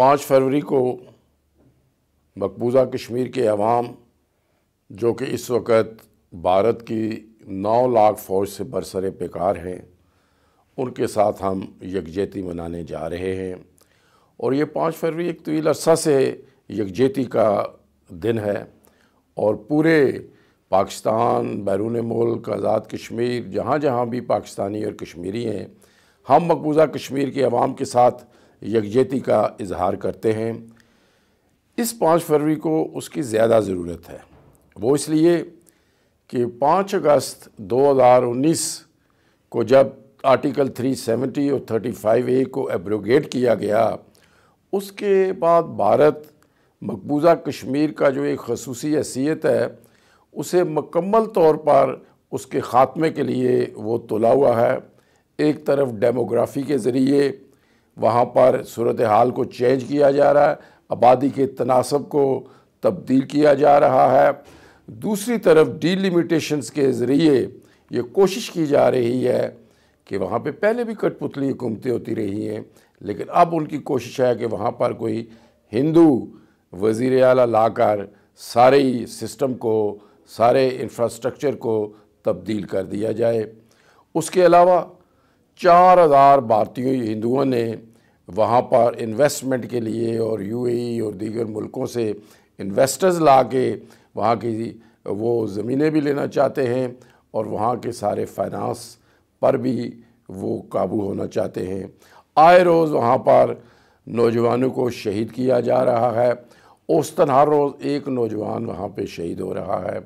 पाँच फरवरी को मकबूजा कश्मीर के अवाम जो कि इस वक्त भारत की नौ लाख फ़ौज से बरसर पेकार हैं उनके साथ हम यकजहती मनाने जा रहे हैं और ये पाँच फरवरी एक तवील तो अरसा से यकजहती का दिन है और पूरे पाकिस्तान बैरून मुल्क आज़ाद कश्मीर जहाँ जहाँ भी पाकिस्तानी और कश्मीरी हैं हम मकबूजा कश्मीर के अवाम के साथ यकजहती का इजहार करते हैं इस पाँच फरवरी को उसकी ज़्यादा ज़रूरत है वो इसलिए कि पाँच अगस्त 2019 को जब आर्टिकल 370 और 35 ए को एब्रोगेट किया गया उसके बाद भारत मकबूजा कश्मीर का जो एक खसूस हैसियत है उसे मकम्मल तौर पर उसके ख़ात्मे के लिए वो तुला हुआ है एक तरफ डेमोग्राफी के ज़रिए वहाँ पर सूरत हाल को चेंज किया जा रहा है आबादी के तनासब को तब्दील किया जा रहा है दूसरी तरफ डीलिमिटेशंस के ज़रिए ये कोशिश की जा रही है कि वहाँ पे पहले भी कठपुतली हुकूमतें होती रही हैं लेकिन अब उनकी कोशिश है कि वहाँ पर कोई हिंदू वज़ी अला लाकर सारे सिस्टम को सारे इंफ्रास्ट्रक्चर को तब्दील कर दिया जाए उसके अलावा चार हज़ार भारतीय हिंदुओं ने वहाँ पर इन्वेस्टमेंट के लिए और यूएई e और दीगर मुल्कों से इन्वेस्टर्स ला के वहाँ की वो ज़मीनें भी लेना चाहते हैं और वहाँ के सारे फाइनेंस पर भी वो काबू होना चाहते हैं आए रोज़ वहाँ पर नौजवानों को शहीद किया जा रहा है औसतन हर रोज़ एक नौजवान वहाँ पे शहीद हो रहा है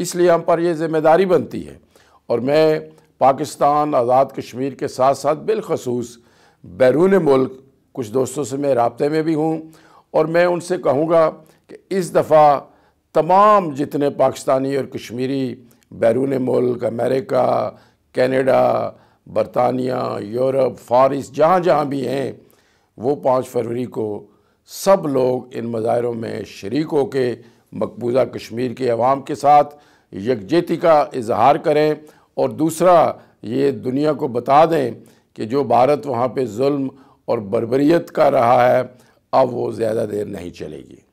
इसलिए हम पर यह ज़िम्मेदारी बनती है और मैं पाकिस्तान आज़ाद कश्मीर के साथ साथ बिलखसूस बैरून मुल्क कुछ दोस्तों से मैं रबते में भी हूँ और मैं उनसे कहूँगा कि इस दफ़ा तमाम जितने पाकिस्तानी और कश्मीरी बैरून मुल्क अमेरिका कैनेडा बरतानिया यूरोप फारिस जहाँ जहाँ भी हैं वो पाँच फरवरी को सब लोग इन मज़ाहरों में शरीक के मकबूजा कश्मीर के अवाम के साथ यकजहती का इजहार करें और दूसरा ये दुनिया को बता दें कि जो भारत वहाँ पे जुल्म और बरबरीत का रहा है अब वो ज़्यादा देर नहीं चलेगी